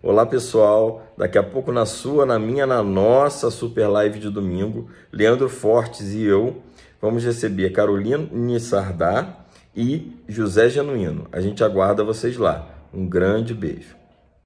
Olá pessoal, daqui a pouco na sua, na minha, na nossa super live de domingo, Leandro Fortes e eu vamos receber Carolina Sardá e José Genuíno. A gente aguarda vocês lá. Um grande beijo.